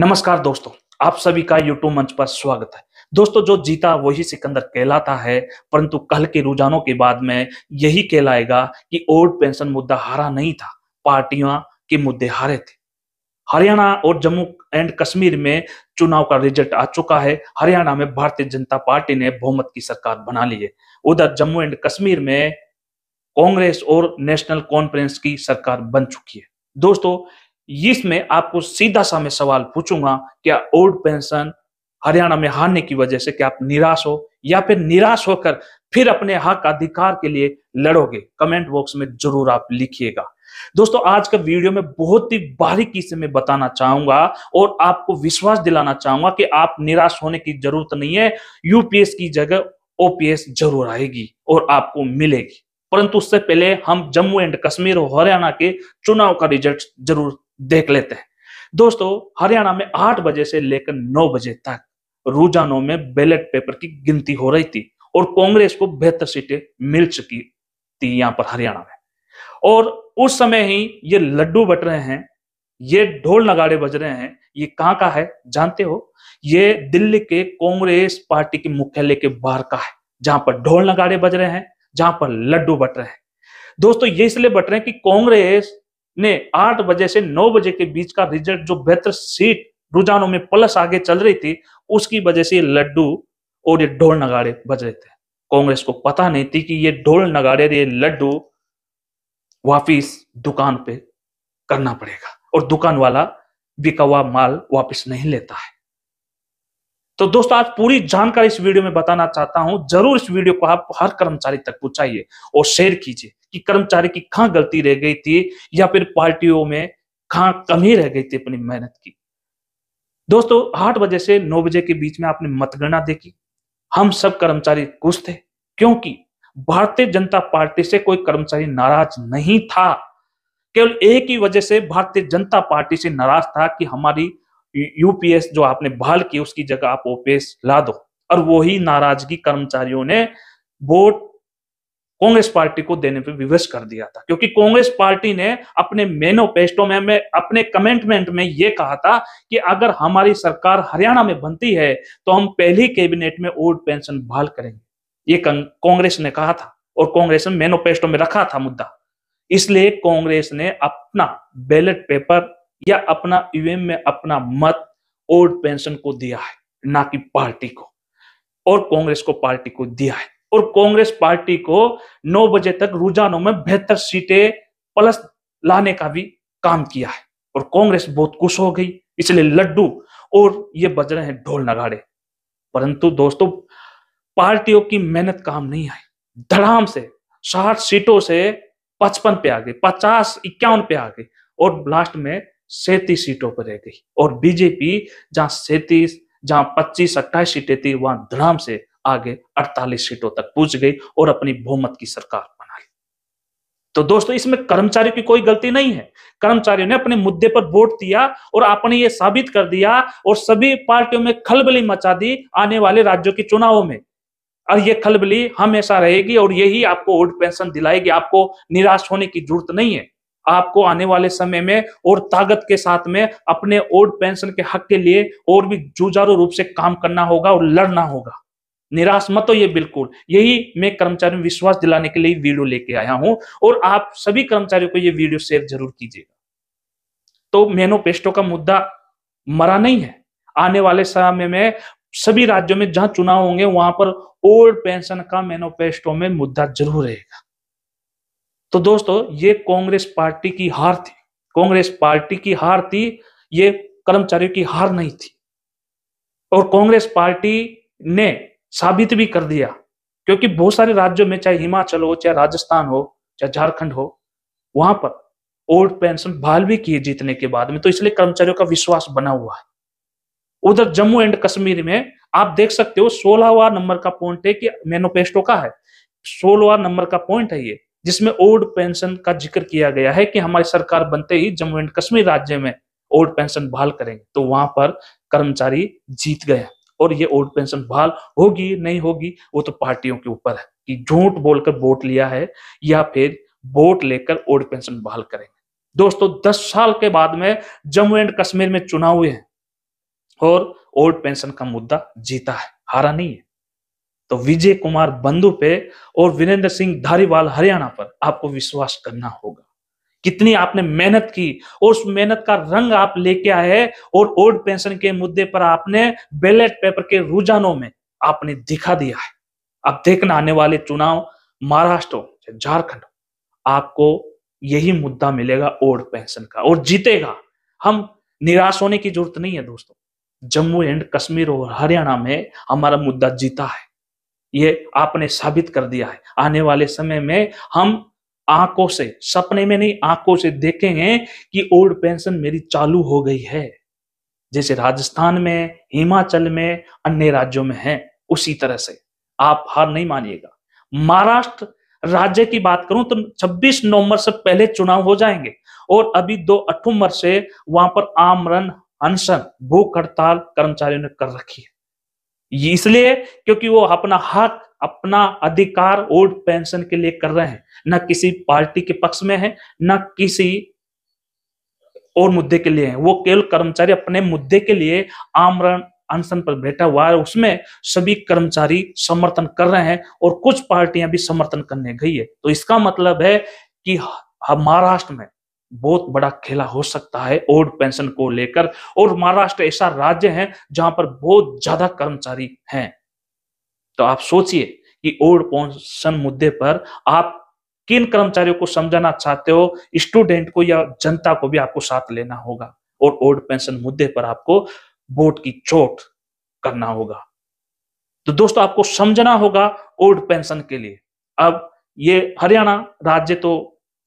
नमस्कार दोस्तों आप सभी का यूट्यूब मंच पर स्वागत है दोस्तों जो जीता वही सिकंदर कहलाता है परंतु कल के रुझानों के बाद में यही कहलाएगा कि ओल्ड पेंशन मुद्दा हारा नहीं था पार्टियां के मुद्दे हारे थे हरियाणा और जम्मू एंड कश्मीर में चुनाव का रिजल्ट आ चुका है हरियाणा में भारतीय जनता पार्टी ने बहुमत की सरकार बना ली है उधर जम्मू एंड कश्मीर में कांग्रेस और नेशनल कॉन्फ्रेंस की सरकार बन चुकी है दोस्तों इसमें आपको सीधा सा मैं सवाल पूछूंगा क्या ओल्ड पेंशन हरियाणा में हारने की वजह से क्या आप निराश हो या फिर निराश होकर फिर अपने हक अधिकार के लिए लड़ोगे कमेंट बॉक्स में जरूर आप लिखिएगा दोस्तों आज का वीडियो में बहुत ही बारीकी से मैं बताना चाहूंगा और आपको विश्वास दिलाना चाहूंगा कि आप निराश होने की जरूरत नहीं है यूपीएस की जगह ओपीएस जरूर आएगी और आपको मिलेगी परंतु उससे पहले हम जम्मू एंड कश्मीर और हरियाणा के चुनाव का रिजल्ट जरूर देख लेते हैं दोस्तों हरियाणा में आठ बजे से लेकर नौ बजे तक रोजानों में बैलेट पेपर की गिनती हो रही थी और कांग्रेस को बेहतर सीटें मिल चुकी थी यहां पर हरियाणा में और उस समय ही ये लड्डू बट रहे हैं ये ढोल नगाड़े बज रहे हैं ये कहाँ का है जानते हो ये दिल्ली के कांग्रेस पार्टी के मुख्यालय के बाहर का है जहां पर ढोल नगाड़े बज रहे हैं जहां पर लड्डू बट रहे हैं दोस्तों ये इसलिए बट रहे हैं कि कांग्रेस ने आठ बजे से नौ बजे के बीच का रिजल्ट जो बेहतर सीट रुझानों में प्लस आगे चल रही थी उसकी वजह से लड्डू और ये ढोल नगाड़े बज रहे थे कांग्रेस को पता नहीं थी कि ये ढोल नगाड़े ये लड्डू वापिस दुकान पे करना पड़ेगा और दुकान वाला बिका हुआ माल वापिस नहीं लेता है तो दोस्तों आज पूरी जानकारी इस वीडियो में बताना चाहता हूं जरूर इस वीडियो को आप हर कर्मचारी तक पहुंचाइए और शेयर कीजिए कि कर्मचारी की कहा गलती रह गई थी या फिर पार्टियों में कहा कमी रह गई थी अपनी मेहनत की दोस्तों आठ बजे से नौ बजे के बीच में आपने मतगणना देखी हम सब कर्मचारी खुश थे क्योंकि भारतीय जनता पार्टी से कोई कर्मचारी नाराज नहीं था केवल एक ही वजह से भारतीय जनता पार्टी से नाराज था कि हमारी यूपीएस जो आपने बहाल की उसकी जगह आप ओपीएस ला दो और वही नाराजगी कर्मचारियों ने वोट कांग्रेस पार्टी को देने पर विवश कर दिया था क्योंकि कांग्रेस पार्टी ने अपने मेनोपेस्टो में हमें अपने कमेंटमेंट में यह कहा था कि अगर हमारी सरकार हरियाणा में बनती है तो हम पहली कैबिनेट में ओल्ड पेंशन बहाल करेंगे ये कांग्रेस ने कहा था और कांग्रेस ने मेनोपेस्टो में रखा था मुद्दा इसलिए कांग्रेस ने अपना बैलेट पेपर या अपना ईवीएम UM में अपना मत ओल्ड पेंशन को दिया है ना कि पार्टी को और कांग्रेस को पार्टी को दिया है और कांग्रेस पार्टी को 9 बजे तक रुझानों में बेहतर सीटें प्लस लाने का भी काम किया है और कांग्रेस बहुत खुश हो गई इसलिए लड्डू और ये बज रहे हैं ढोल नगाड़े परंतु दोस्तों पार्टियों की मेहनत काम नहीं आई धड़ाम से साठ सीटों से पचपन पे आ गई पचास इक्यावन पे आ गई और लास्ट में सैतीस सीटों पर रह गई और बीजेपी जहां सैतीस जहां पच्चीस अट्ठाईस सीटें थी वहां धड़ाम से आगे 48 सीटों तक पूछ गई और अपनी बहुमत की सरकार बना ली तो दोस्तों इसमें कर्मचारियों की कोई गलती नहीं है कर्मचारियों ने अपने मुद्दे पर वोट दिया और आपने ये साबित कर दिया और सभी पार्टियों में खलबली मचा दी आने वाले राज्यों के चुनावों में और ये खलबली हमेशा रहेगी और यही आपको ओल्ड पेंशन दिलाएगी आपको निराश होने की जरूरत नहीं है आपको आने वाले समय में और ताकत के साथ में अपने ओल्ड पेंशन के हक के लिए और भी जुजारू रूप से काम करना होगा और लड़ना होगा निराश मत हो ये बिल्कुल यही मैं कर्मचारियों विश्वास दिलाने के लिए वीडियो लेके आया हूं और आप सभी कर्मचारियों को ये वीडियो शेयर जरूर कीजिएगा तो मेनोपेस्टो का मुद्दा मरा नहीं है आने वाले समय में सभी राज्यों में जहां चुनाव होंगे वहां पर ओल्ड पेंशन का मेनोपेस्टो में मुद्दा जरूर रहेगा तो दोस्तों ये कांग्रेस पार्टी की हार थी कांग्रेस पार्टी की हार थी ये कर्मचारियों की हार नहीं थी और कांग्रेस पार्टी ने साबित भी कर दिया क्योंकि बहुत सारे राज्यों में चाहे हिमाचल हो चाहे राजस्थान हो चाहे झारखंड हो वहां पर ओल्ड पेंशन बहाल भी किए जीतने के बाद में तो इसलिए कर्मचारियों का विश्वास बना हुआ है उधर जम्मू एंड कश्मीर में आप देख सकते हो सोलहवा नंबर का पॉइंट है कि मेनोपेस्टो का है सोलहवा नंबर का पॉइंट है ये जिसमें ओल्ड पेंशन का जिक्र किया गया है कि हमारी सरकार बनते ही जम्मू एंड कश्मीर राज्य में ओल्ड पेंशन बहाल करेंगे तो वहां पर कर्मचारी जीत गया और ये ओल्ड पेंशन बहाल होगी नहीं होगी वो तो पार्टियों के ऊपर है कि झूठ बोलकर वोट लिया है या फिर वोट लेकर ओल्ड पेंशन बहाल करेंगे दोस्तों दस साल के बाद में जम्मू एंड कश्मीर में चुनाव हुए हैं और ओल्ड पेंशन का मुद्दा जीता है हारा नहीं है तो विजय कुमार बंधु पे और वीरेंद्र सिंह धारीवाल हरियाणा पर आपको विश्वास करना होगा कितनी आपने मेहनत की और उस मेहनत का रंग आप लेके आए और ओल्ड पेंशन के मुद्दे पर आपने बैलेट पेपर के रुझानों में आपने दिखा दिया है अब देखना आने वाले चुनाव महाराष्ट्र हो झारखंड आपको यही मुद्दा मिलेगा ओल्ड पेंशन का और जीतेगा हम निराश होने की जरूरत नहीं है दोस्तों जम्मू एंड कश्मीर और हरियाणा में हमारा मुद्दा जीता है ये आपने साबित कर दिया है आने वाले समय में हम आंखों से सपने में नहीं आंखों से देखेंगे कि ओल्ड पेंशन मेरी चालू हो गई है जैसे राजस्थान में हिमाचल में अन्य राज्यों में है उसी तरह से आप हार नहीं मानिएगा महाराष्ट्र राज्य की बात करूं तो 26 नवंबर से पहले चुनाव हो जाएंगे और अभी दो अक्टूबर से वहां पर आमरण अनशन भूख हड़ताल कर्मचारियों ने कर रखी है इसलिए क्योंकि वो अपना हक अपना अधिकार वोट पेंशन के लिए कर रहे हैं न किसी पार्टी के पक्ष में है न किसी और मुद्दे के लिए है वो केवल कर्मचारी अपने मुद्दे के लिए आमरण अनशन पर बैठा हुआ है उसमें सभी कर्मचारी समर्थन कर रहे हैं और कुछ पार्टियां भी समर्थन करने गई है तो इसका मतलब है कि महाराष्ट्र में बहुत बड़ा खेला हो सकता है ओल्ड पेंशन को लेकर और महाराष्ट्र ऐसा राज्य है जहां पर बहुत ज्यादा कर्मचारी हैं तो आप सोचिए कि ओल्ड पेंशन मुद्दे पर आप किन कर्मचारियों को समझाना चाहते हो स्टूडेंट को या जनता को भी आपको साथ लेना होगा और ओल्ड पेंशन मुद्दे पर आपको वोट की चोट करना होगा तो दोस्तों आपको समझना होगा ओल्ड पेंशन के लिए अब ये हरियाणा राज्य तो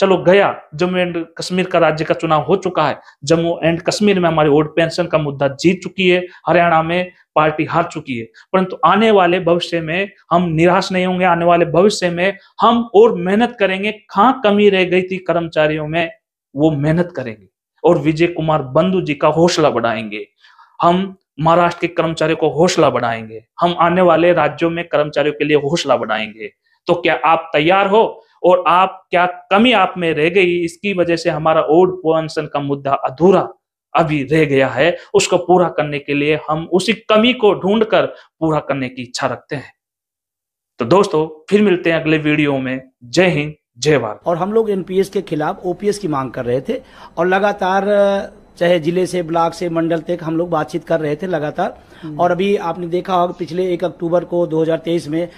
चलो गया जम्मू एंड कश्मीर का राज्य का चुनाव हो चुका है जम्मू एंड कश्मीर में हमारी वोट पेंशन का मुद्दा जीत चुकी है हरियाणा में पार्टी हार चुकी है परंतु आने वाले भविष्य में हम निराश नहीं होंगे आने वाले भविष्य में हम और मेहनत करेंगे कहाँ कमी रह गई थी कर्मचारियों में वो मेहनत करेंगे और विजय कुमार बंधु जी का हौसला बढ़ाएंगे हम महाराष्ट्र के कर्मचारियों को हौसला बढ़ाएंगे हम आने वाले राज्यों में कर्मचारियों के लिए हौसला बढ़ाएंगे तो क्या आप तैयार हो और आप क्या कमी आप में रह गई इसकी वजह से हमारा ओड पेंशन का मुद्दा अधूरा अभी रह गया है उसको पूरा करने के लिए हम उसी कमी को ढूंढकर पूरा करने की इच्छा रखते हैं तो दोस्तों फिर मिलते हैं अगले वीडियो में जय हिंद जय भारत और हम लोग एनपीएस के खिलाफ ओपीएस की मांग कर रहे थे और लगातार चाहे जिले से ब्लॉक से मंडल तक हम लोग बातचीत कर रहे थे लगातार और अभी आपने देखा होगा पिछले एक अक्टूबर को 2023 में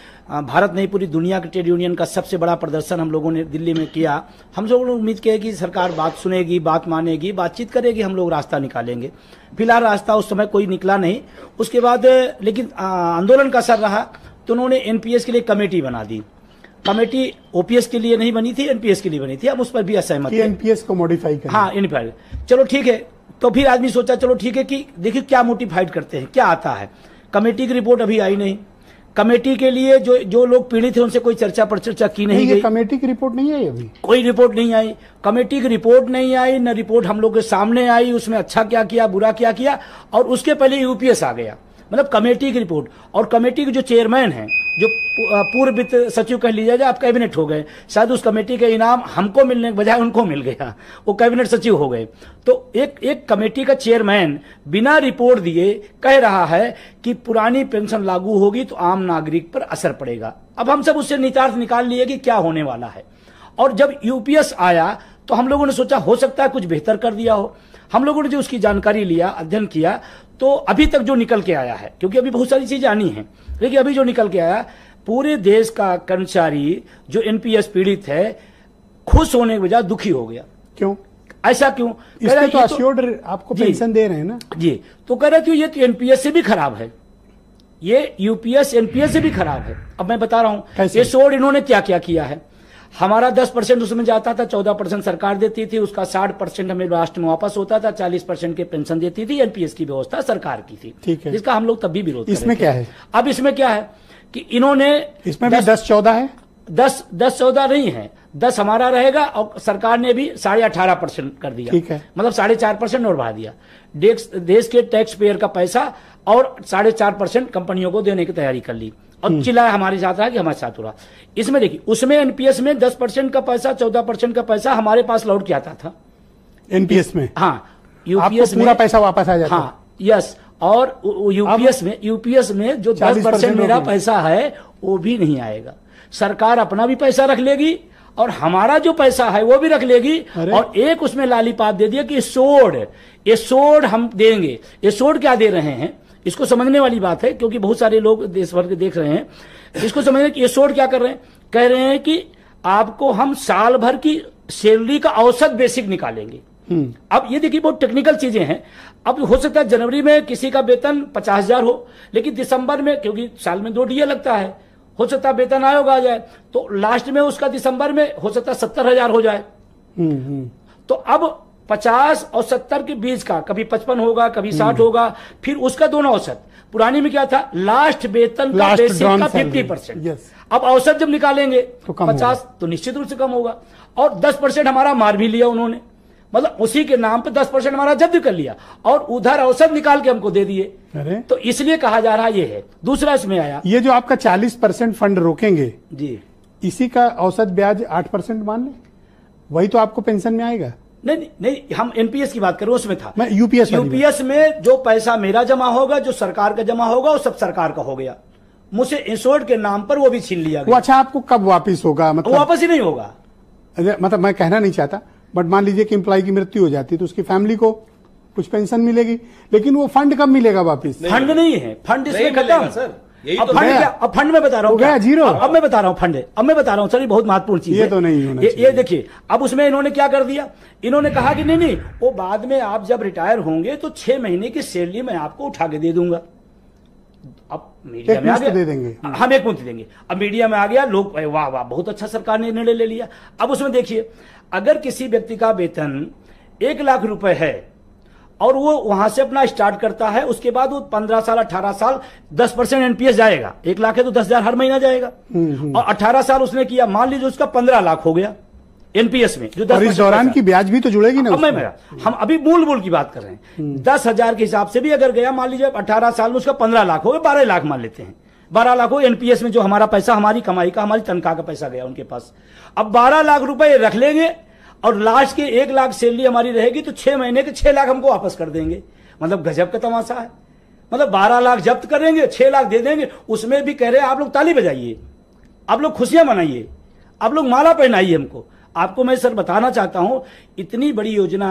भारत नहीं पूरी दुनिया के ट्रेड यूनियन का सबसे बड़ा प्रदर्शन हम लोगों ने दिल्ली में किया हम लोगों ने उम्मीद किया कि सरकार बात सुनेगी बात मानेगी बातचीत करेगी हम लोग रास्ता निकालेंगे फिलहाल रास्ता उस समय कोई निकला नहीं उसके बाद लेकिन आंदोलन का असर रहा तो उन्होंने एनपीएस के लिए कमेटी बना दी कमेटी ओपीएस के लिए नहीं बनी थी एनपीएस के लिए बनी थी अब उस पर भी असहमत एनपीएस को मॉडिफाई हाँ एनपीएल चलो ठीक है तो फिर आदमी सोचा चलो ठीक है कि देखिए क्या मोटिफाइड करते हैं क्या आता है कमेटी की रिपोर्ट अभी आई नहीं कमेटी के लिए जो जो लोग पीड़ित थे उनसे कोई चर्चा पर चर्चा की नहीं, नहीं गई कमेटी की रिपोर्ट नहीं आई अभी कोई रिपोर्ट नहीं आई कमेटी की रिपोर्ट नहीं आई न रिपोर्ट हम लोग के सामने आई उसमें अच्छा क्या किया बुरा क्या किया और उसके पहले यूपीएस आ गया मतलब कमेटी की रिपोर्ट और कमेटी के जो चेयरमैन हैं जो पूर्व वित्त सचिव कह लिया जाए आप कैबिनेट हो गए शायद उस कमेटी के इनाम हमको मिलने के बजाय उनको मिल गया वो कैबिनेट सचिव हो गए तो एक एक कमेटी का चेयरमैन बिना रिपोर्ट दिए कह रहा है कि पुरानी पेंशन लागू होगी तो आम नागरिक पर असर पड़ेगा अब हम सब उससे निचार्थ निकाल लिए कि क्या होने वाला है और जब यूपीएस आया तो हम लोगों ने सोचा हो सकता है कुछ बेहतर कर दिया हो हम लोगों ने जो उसकी जानकारी लिया अध्ययन किया तो अभी तक जो निकल के आया है क्योंकि अभी बहुत सारी चीजें आनी है लेकिन अभी जो निकल के आया पूरे देश का कर्मचारी जो एनपीएस पीड़ित है खुश होने के बजाय दुखी हो गया क्यों ऐसा क्यों कह तो तो, आपको पेंशन दे रहे हैं ना जी तो कह रहे थे ये तो एनपीएस से भी खराब है ये यूपीएस एनपीएस से भी खराब है अब मैं बता रहा हूं ये शोर इन्होंने क्या क्या किया है हमारा दस परसेंट उसमें जाता था चौदह परसेंट सरकार देती थी उसका साठ परसेंट हमें राष्ट्र में वापस होता था चालीस परसेंट की पेंशन देती थी एनपीएस की व्यवस्था सरकार की थी ठीक है जिसका हम लोग तब भी विरोध इसमें क्या है अब इसमें क्या है कि इन्होंने इसमें भी दस चौदह है दस दस चौदह नहीं है दस हमारा रहेगा और सरकार ने भी साढ़े अठारह परसेंट कर दिया ठीक है मतलब साढ़े चार परसेंट और बढ़ा दिया देश के टैक्स पेयर का पैसा और साढ़े चार परसेंट कंपनियों को देने की तैयारी कर ली अब हम्म। चिल्लाया हमारे साथ रहा कि हमारे साथ हो रहा इसमें देखिए उसमें एनपीएस में दस परसेंट का पैसा चौदह परसेंट का पैसा हमारे पास लौट के आता था एनपीएस में हाँ यूपीएस पूरा पैसा वापस आ जाता हाँ यस और यूपीएस में यूपीएस में जो दस परसेंट मेरा पैसा है वो भी नहीं आएगा सरकार अपना भी पैसा रख लेगी और हमारा जो पैसा है वो भी रख लेगी और एक उसमें लालीपाप दे दिया कि सोड ये सोड हम देंगे ये सोड क्या दे रहे हैं इसको समझने वाली बात है क्योंकि बहुत सारे लोग देश भर के देख रहे हैं इसको समझने कि ये शोर क्या कर रहे हैं कह रहे हैं कि आपको हम साल भर की सैलरी का औसत बेसिक निकालेंगे हम्म। अब ये देखिए बहुत टेक्निकल चीजें हैं अब हो सकता है जनवरी में किसी का वेतन पचास हजार हो लेकिन दिसंबर में क्योंकि साल में दो डीए लगता है हो सकता है वेतन आयोग आ जाए तो लास्ट में उसका दिसंबर में हो सकता है सत्तर हजार हो जाए हम्म, हम्म। तो अब पचास और सत्तर के बीच का कभी पचपन होगा कभी साठ हम्म। होगा फिर उसका दोनों औसत पुरानी में क्या था लास्ट वेतन का बेसिक का फिफ्टी परसेंट अब औसत जब निकालेंगे तो पचास तो निश्चित रूप से कम होगा और दस परसेंट हमारा मार भी लिया उन्होंने मतलब उसी के नाम पे दस परसेंट हमारा जब्त कर लिया और उधर औसत निकाल के हमको दे दिए तो इसलिए कहा जा रहा ये है दूसरा इसमें आया ये जो आपका चालीस परसेंट फंड रोकेंगे जी इसी का औसत ब्याज आठ परसेंट मान लें वही तो आपको पेंशन में आएगा नहीं नहीं हम एनपीएस की बात करें उसमें था मैं यूपीएस यूपीएस में जो पैसा मेरा जमा होगा जो सरकार का जमा होगा वो सब सरकार का हो गया मुझसे इंसोर्ट के नाम पर वो भी छीन लिया गया अच्छा आपको कब वापस होगा मतलब वापस ही नहीं होगा मतलब मैं कहना नहीं चाहता बट मान लीजिए कि इम्प्लॉय की मृत्यु हो जाती है तो उसकी फैमिली को कुछ पेंशन मिलेगी लेकिन वो फंड कब मिलेगा वापस फंड नहीं है फंड इसमें खत्म सर अब फंड तो अब फंड में बता रहा हूँ जीरो अब मैं बता रहा हूँ फंड अब मैं बता रहा हूँ सर ये बहुत महत्वपूर्ण चीज ये तो नहीं ये, ये देखिए अब उसमें इन्होंने क्या कर दिया इन्होंने कहा कि नहीं नहीं वो बाद में आप जब रिटायर होंगे तो छह महीने की सैलरी मैं आपको उठा के दे दूंगा अब मीडिया में आ गया दे देंगे हाँ, हम एक मुफ्त देंगे अब मीडिया में आ गया लोग वाह वाह बहुत अच्छा सरकार ने निर्णय ले लिया अब उसमें देखिए अगर किसी व्यक्ति का वेतन एक लाख रुपए है और वो वहां से अपना स्टार्ट करता है उसके बाद वो पंद्रह साल अठारह साल दस परसेंट एनपीएस जाएगा एक लाख है तो दस हजार हर महीना जाएगा और अठारह साल उसने किया मान लीजिए उसका पंद्रह लाख हो गया एनपीएस में जो दस दौरान की ब्याज भी तो जुड़ेगी ना मैं मेरा हम अभी मूल मूल की बात कर रहे हैं हम्म। दस हजार के हिसाब से भी अगर गया मान लीजिए अठारह साल में उसका पंद्रह लाख हो गया बारह लाख मान लेते हैं बारह लाख हो एनपीएस में जो हमारा पैसा हमारी कमाई का हमारी तनख्वाह का पैसा गया उनके पास अब बारह लाख रुपए रख लेंगे और लास्ट के एक लाख सैलरी हमारी रहेगी तो छह महीने के छह लाख हमको वापस कर देंगे मतलब गजब का तमाशा है मतलब बारह लाख जब्त करेंगे छह लाख दे देंगे उसमें भी कह रहे हैं आप लोग ताली बजाइए आप लोग खुशियां मनाइए आप लोग माला पहनाइए हमको आपको मैं सर बताना चाहता हूं इतनी बड़ी योजना